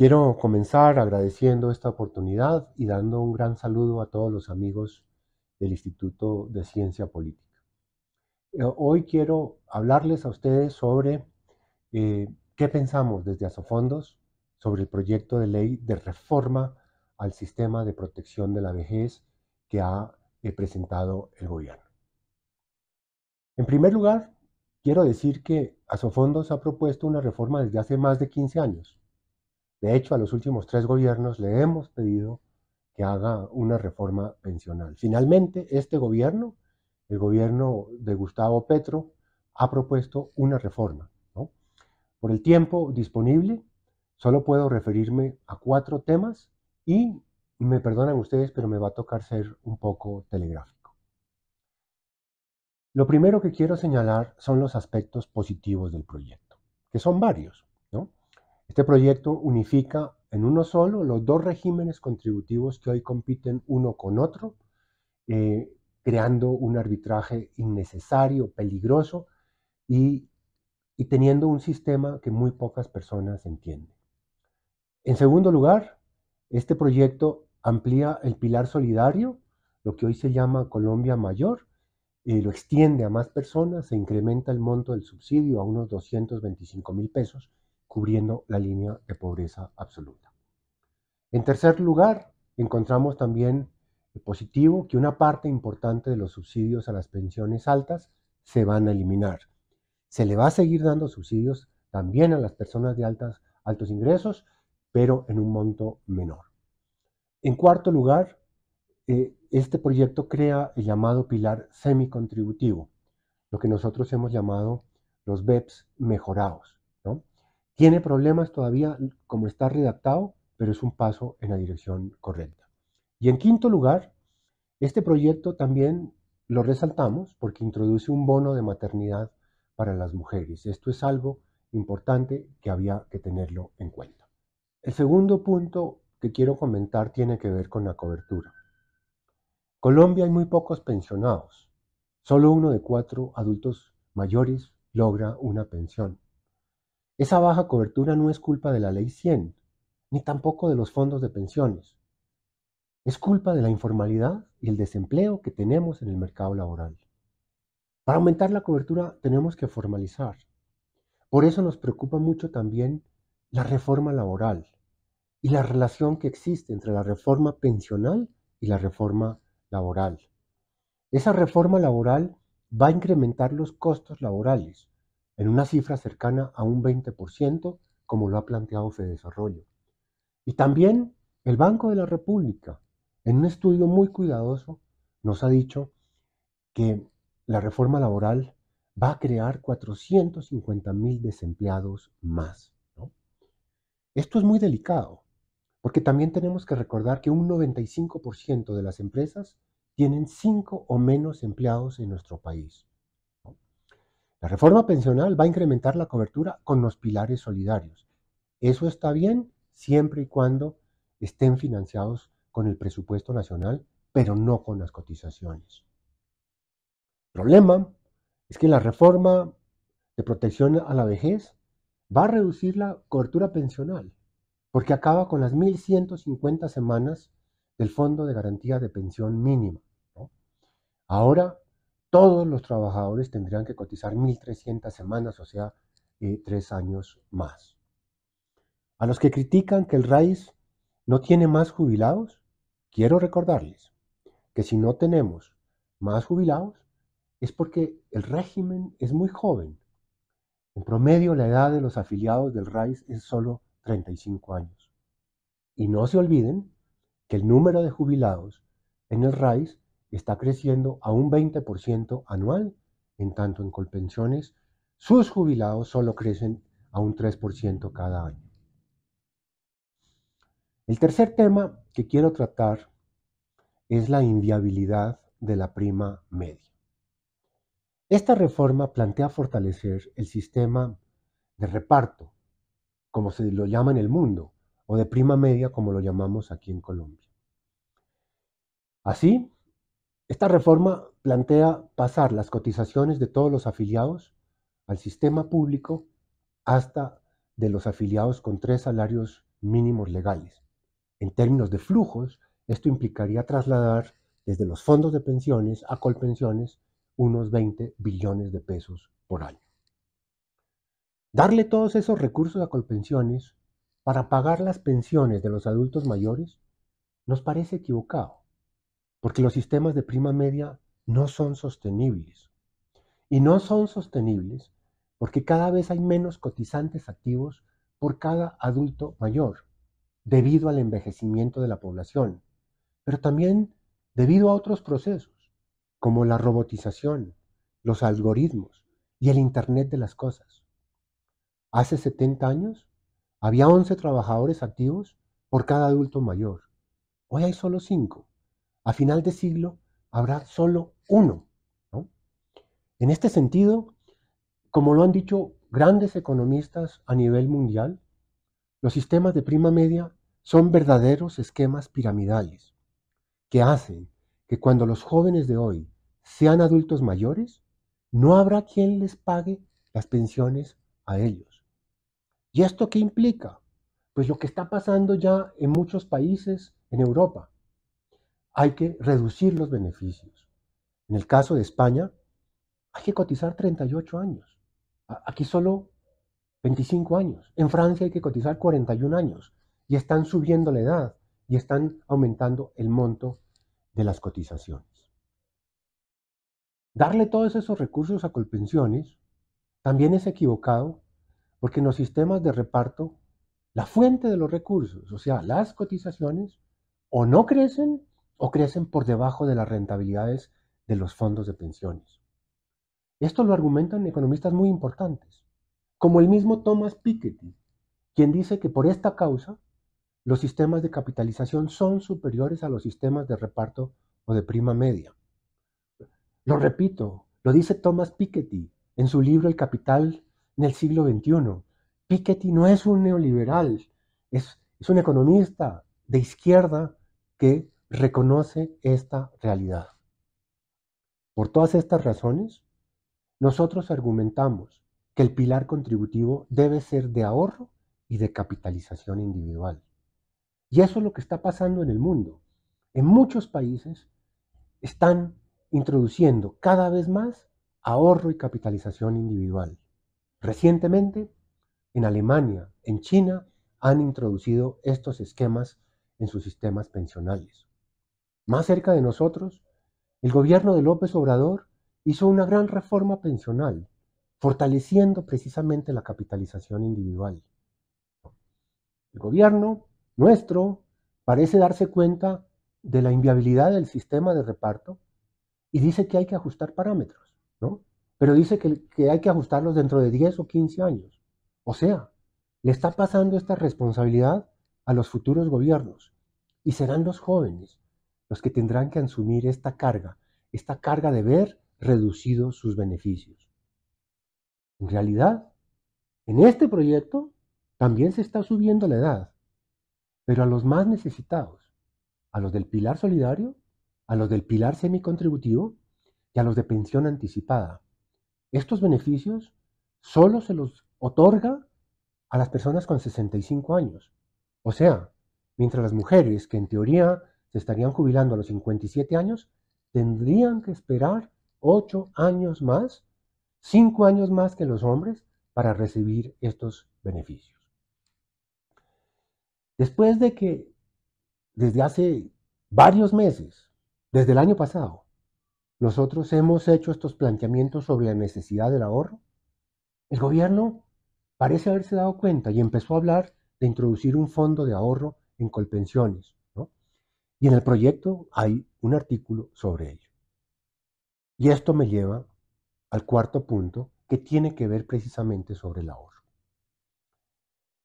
Quiero comenzar agradeciendo esta oportunidad y dando un gran saludo a todos los amigos del Instituto de Ciencia Política. Eh, hoy quiero hablarles a ustedes sobre eh, qué pensamos desde Asofondos sobre el proyecto de ley de reforma al sistema de protección de la vejez que ha eh, presentado el gobierno. En primer lugar, quiero decir que Asofondos ha propuesto una reforma desde hace más de 15 años de hecho, a los últimos tres gobiernos le hemos pedido que haga una reforma pensional. Finalmente, este gobierno, el gobierno de Gustavo Petro, ha propuesto una reforma. Por el tiempo disponible, solo puedo referirme a cuatro temas y me perdonan ustedes, pero me va a tocar ser un poco telegráfico. Lo primero que quiero señalar son los aspectos positivos del proyecto, que son varios. Este proyecto unifica en uno solo los dos regímenes contributivos que hoy compiten uno con otro, eh, creando un arbitraje innecesario, peligroso y, teniendo un sistema que muy pocas personas entienden. En segundo lugar, este proyecto amplía el pilar solidario, lo que hoy se llama Colombia Mayor, lo extiende a más personas, se incrementa el monto del subsidio a unos 225 mil pesos cubriendo la línea de pobreza absoluta. En tercer lugar, encontramos también eh, positivo que una parte importante de los subsidios a las pensiones altas se van a eliminar. Se le va a seguir dando subsidios también a las personas de altos ingresos, pero en un monto menor. En cuarto lugar, eh, este proyecto crea el llamado pilar semicontributivo, lo que nosotros hemos llamado los BEPS mejorados. Tiene problemas todavía como está redactado, pero es un paso en la dirección correcta. Y en quinto lugar, este proyecto también lo resaltamos porque introduce un bono de maternidad para las mujeres. Esto es algo importante que había que tenerlo en cuenta. El segundo punto que quiero comentar tiene que ver con la cobertura. Colombia hay muy pocos pensionados. Solo uno de cuatro adultos mayores logra una pensión. Esa baja cobertura no es culpa de la Ley 100, ni tampoco de los fondos de pensiones. Es culpa de la informalidad y el desempleo que tenemos en el mercado laboral. Para aumentar la cobertura tenemos que formalizar. Por eso nos preocupa mucho también la reforma laboral y la relación que existe entre la reforma pensional y la reforma laboral. Esa reforma laboral va a incrementar los costos laborales, en una cifra cercana a un 20%, como lo ha planteado Fedesarrollo. Y también el Banco de la República, en un estudio muy cuidadoso, nos ha dicho que la reforma laboral va a crear 450.000 mil desempleados más. Esto es muy delicado, porque también tenemos que recordar que un 95% de las empresas tienen 5 o menos empleados en nuestro país. La reforma pensional va a incrementar la cobertura con los pilares solidarios. Eso está bien siempre y cuando estén financiados con el presupuesto nacional, pero no con las cotizaciones. El problema es que la reforma de protección a la vejez va a reducir la cobertura pensional, porque acaba con las 1.150 semanas del Fondo de Garantía de Pensión Mínima. Ahora todos los trabajadores tendrían que cotizar 1.300 semanas, o sea, eh, tres años más. A los que critican que el RAIS no tiene más jubilados, quiero recordarles que si no tenemos más jubilados es porque el régimen es muy joven. En promedio la edad de los afiliados del RAIS es solo 35 años. Y no se olviden que el número de jubilados en el RAIS está creciendo a un 20% anual, en tanto en Colpensiones sus jubilados solo crecen a un 3% cada año. El tercer tema que quiero tratar es la inviabilidad de la prima media. Esta reforma plantea fortalecer el sistema de reparto, como se lo llama en el mundo, o de prima media, como lo llamamos aquí en Colombia. Así, esta reforma plantea pasar las cotizaciones de todos los afiliados al sistema público hasta de los afiliados con tres salarios mínimos legales. En términos de flujos, esto implicaría trasladar desde los fondos de pensiones a colpensiones unos 20 billones de pesos por año. Darle todos esos recursos a colpensiones para pagar las pensiones de los adultos mayores nos parece equivocado porque los sistemas de prima media no son sostenibles. Y no son sostenibles porque cada vez hay menos cotizantes activos por cada adulto mayor, debido al envejecimiento de la población, pero también debido a otros procesos, como la robotización, los algoritmos y el Internet de las Cosas. Hace 70 años había 11 trabajadores activos por cada adulto mayor. Hoy hay solo 5 a final de siglo habrá solo uno. En este sentido, como lo han dicho grandes economistas a nivel mundial, los sistemas de prima media son verdaderos esquemas piramidales que hacen que cuando los jóvenes de hoy sean adultos mayores, no habrá quien les pague las pensiones a ellos. ¿Y esto qué implica? Pues lo que está pasando ya en muchos países en Europa hay que reducir los beneficios. En el caso de España, hay que cotizar 38 años. Aquí solo 25 años. En Francia hay que cotizar 41 años. Y están subiendo la edad y están aumentando el monto de las cotizaciones. Darle todos esos recursos a Colpensiones también es equivocado porque en los sistemas de reparto, la fuente de los recursos, o sea, las cotizaciones, o no crecen o crecen por debajo de las rentabilidades de los fondos de pensiones. Esto lo argumentan economistas muy importantes, como el mismo Thomas Piketty, quien dice que por esta causa los sistemas de capitalización son superiores a los sistemas de reparto o de prima media. Lo repito, lo dice Thomas Piketty en su libro El Capital en el siglo XXI. Piketty no es un neoliberal, es, es un economista de izquierda que reconoce esta realidad. Por todas estas razones, nosotros argumentamos que el pilar contributivo debe ser de ahorro y de capitalización individual. Y eso es lo que está pasando en el mundo. En muchos países están introduciendo cada vez más ahorro y capitalización individual. Recientemente, en Alemania, en China, han introducido estos esquemas en sus sistemas pensionales. Más cerca de nosotros, el gobierno de López Obrador hizo una gran reforma pensional, fortaleciendo precisamente la capitalización individual. El gobierno nuestro parece darse cuenta de la inviabilidad del sistema de reparto y dice que hay que ajustar parámetros, ¿no? Pero dice que, que hay que ajustarlos dentro de 10 o 15 años. O sea, le está pasando esta responsabilidad a los futuros gobiernos y serán los jóvenes los que tendrán que asumir esta carga, esta carga de ver reducidos sus beneficios. En realidad, en este proyecto también se está subiendo la edad, pero a los más necesitados, a los del pilar solidario, a los del pilar semicontributivo y a los de pensión anticipada. Estos beneficios solo se los otorga a las personas con 65 años. O sea, mientras las mujeres que en teoría se estarían jubilando a los 57 años, tendrían que esperar 8 años más, 5 años más que los hombres para recibir estos beneficios. Después de que desde hace varios meses, desde el año pasado, nosotros hemos hecho estos planteamientos sobre la necesidad del ahorro, el gobierno parece haberse dado cuenta y empezó a hablar de introducir un fondo de ahorro en Colpensiones, y en el proyecto hay un artículo sobre ello. Y esto me lleva al cuarto punto que tiene que ver precisamente sobre el ahorro.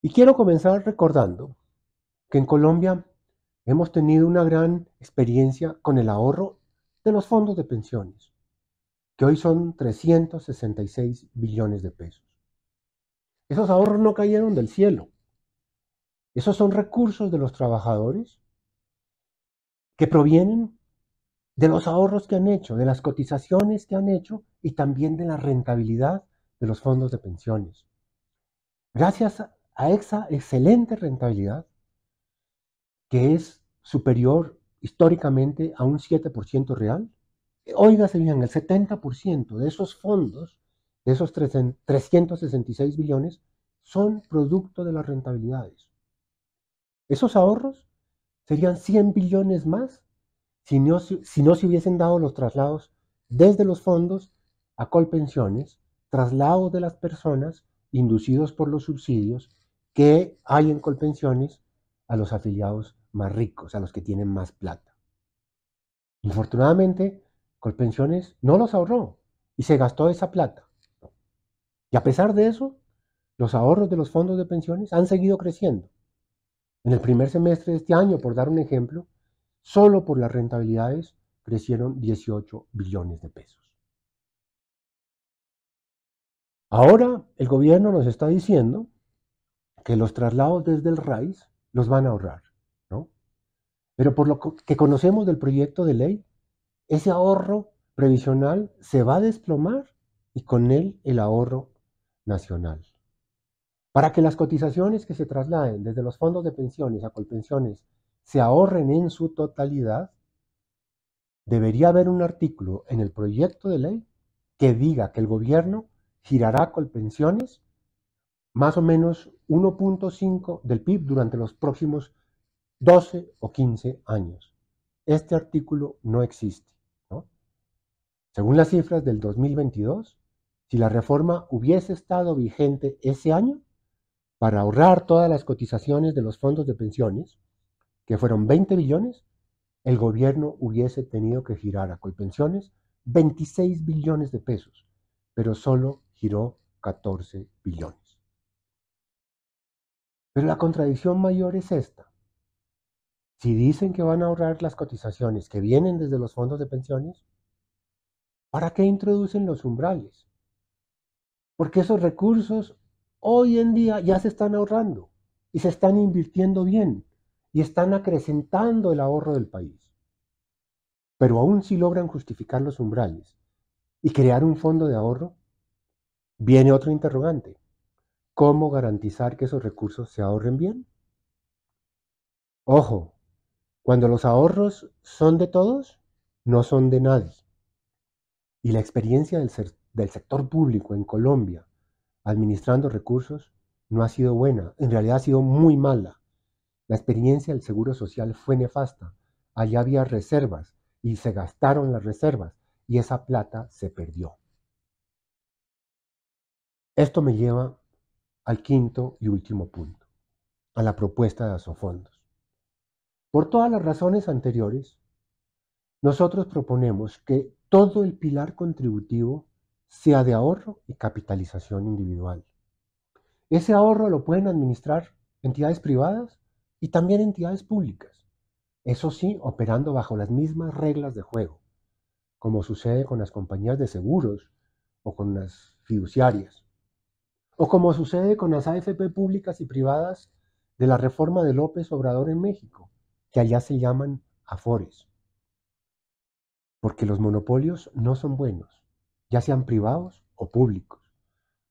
Y quiero comenzar recordando que en Colombia hemos tenido una gran experiencia con el ahorro de los fondos de pensiones, que hoy son 366 billones de pesos. Esos ahorros no cayeron del cielo. Esos son recursos de los trabajadores que provienen de los ahorros que han hecho, de las cotizaciones que han hecho y también de la rentabilidad de los fondos de pensiones. Gracias a esa excelente rentabilidad, que es superior históricamente a un 7% real, oígase bien, el 70% de esos fondos, de esos 366 billones, son producto de las rentabilidades. Esos ahorros serían 100 billones más si no, si no se hubiesen dado los traslados desde los fondos a colpensiones, traslados de las personas inducidos por los subsidios que hay en colpensiones a los afiliados más ricos, a los que tienen más plata. Infortunadamente, Colpensiones no los ahorró y se gastó esa plata. Y a pesar de eso, los ahorros de los fondos de pensiones han seguido creciendo. En el primer semestre de este año, por dar un ejemplo, solo por las rentabilidades crecieron 18 billones de pesos. Ahora el gobierno nos está diciendo que los traslados desde el RAIS los van a ahorrar, ¿no? Pero por lo que conocemos del proyecto de ley, ese ahorro previsional se va a desplomar y con él el ahorro nacional. Para que las cotizaciones que se trasladen desde los fondos de pensiones a Colpensiones se ahorren en su totalidad, debería haber un artículo en el proyecto de ley que diga que el gobierno girará Colpensiones más o menos 1.5 del PIB durante los próximos 12 o 15 años. Este artículo no existe. Según las cifras del 2022, si la reforma hubiese estado vigente ese año, para ahorrar todas las cotizaciones de los fondos de pensiones, que fueron 20 billones, el gobierno hubiese tenido que girar a Colpensiones 26 billones de pesos, pero solo giró 14 billones. Pero la contradicción mayor es esta. Si dicen que van a ahorrar las cotizaciones que vienen desde los fondos de pensiones, ¿para qué introducen los umbrales? Porque esos recursos hoy en día ya se están ahorrando y se están invirtiendo bien y están acrecentando el ahorro del país. Pero aún si logran justificar los umbrales y crear un fondo de ahorro, viene otro interrogante. ¿Cómo garantizar que esos recursos se ahorren bien? Ojo, cuando los ahorros son de todos, no son de nadie. Y la experiencia del, sector público en Colombia administrando recursos no ha sido buena, en realidad ha sido muy mala. La experiencia del Seguro Social fue nefasta. Allá había reservas y se gastaron las reservas y esa plata se perdió. Esto me lleva al quinto y último punto, a la propuesta de Asofondos. Por todas las razones anteriores, nosotros proponemos que todo el pilar contributivo sea de ahorro y capitalización individual. Ese ahorro lo pueden administrar entidades privadas y también entidades públicas, eso sí, operando bajo las mismas reglas de juego, como sucede con las compañías de seguros o con las fiduciarias, o como sucede con las AFP públicas y privadas de la reforma de López Obrador en México, que allá se llaman Afores. Porque los monopolios no son buenos ya sean privados o públicos.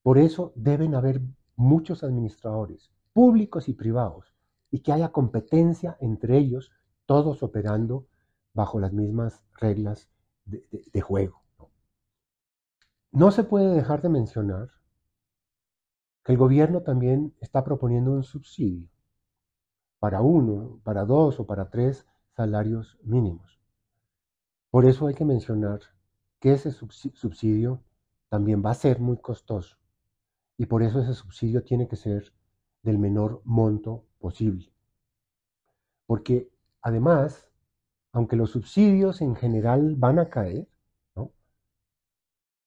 Por eso deben haber muchos administradores, públicos y privados, y que haya competencia entre ellos, todos operando bajo las mismas reglas de, juego. No se puede dejar de mencionar que el gobierno también está proponiendo un subsidio para uno, para dos o para tres salarios mínimos. Por eso hay que mencionar que ese subsidio también va a ser muy costoso y por eso ese subsidio tiene que ser del menor monto posible. Porque además, aunque los subsidios en general van a caer,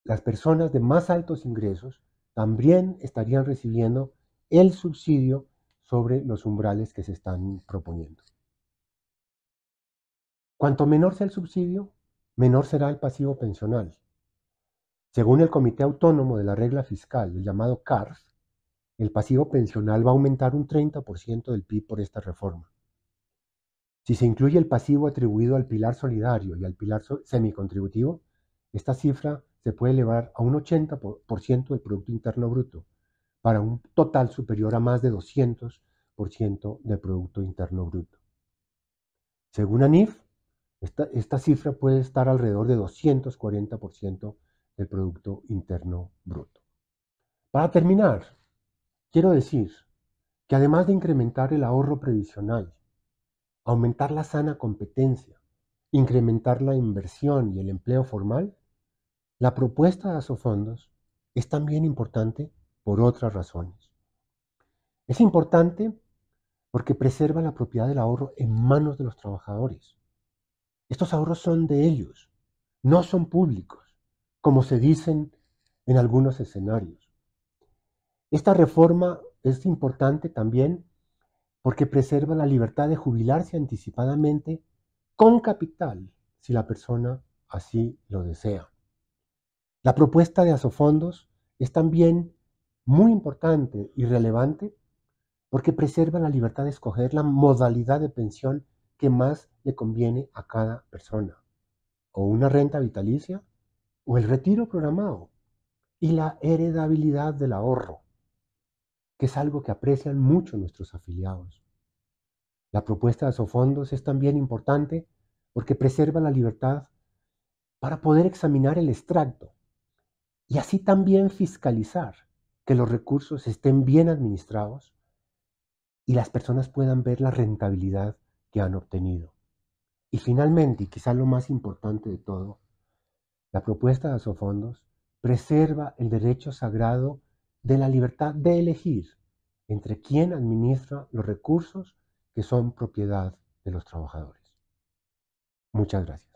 las personas de más altos ingresos también estarían recibiendo el subsidio sobre los umbrales que se están proponiendo. Cuanto menor sea el subsidio, menor será el pasivo pensional. Según el Comité Autónomo de la Regla Fiscal, llamado CARS, el pasivo pensional va a aumentar un 30% del PIB por esta reforma. Si se incluye el pasivo atribuido al pilar solidario y al pilar semicontributivo, esta cifra se puede elevar a un 80% del Producto Interno Bruto, para un total superior a más de 200% del Producto Interno Bruto. Según ANIF, esta, cifra puede estar alrededor de 240% del Producto Interno Bruto. Para terminar, quiero decir que además de incrementar el ahorro previsional, aumentar la sana competencia, incrementar la inversión y el empleo formal, la propuesta de Asofondos es también importante por otras razones. Es importante porque preserva la propiedad del ahorro en manos de los trabajadores estos ahorros son de ellos, no son públicos, como se dicen en algunos escenarios. Esta reforma es importante también porque preserva la libertad de jubilarse anticipadamente con capital, si la persona así lo desea. La propuesta de Asofondos es también muy importante y relevante porque preserva la libertad de escoger la modalidad de pensión que más le conviene a cada persona, o una renta vitalicia, o el retiro programado, y la heredabilidad del ahorro, que es algo que aprecian mucho nuestros afiliados. La propuesta de fondos es también importante porque preserva la libertad para poder examinar el extracto y así también fiscalizar que los recursos estén bien administrados y las personas puedan ver la rentabilidad han obtenido. Y finalmente, y quizás lo más importante de todo, la propuesta de fondos preserva el derecho sagrado de la libertad de elegir entre quién administra los recursos que son propiedad de los trabajadores. Muchas gracias.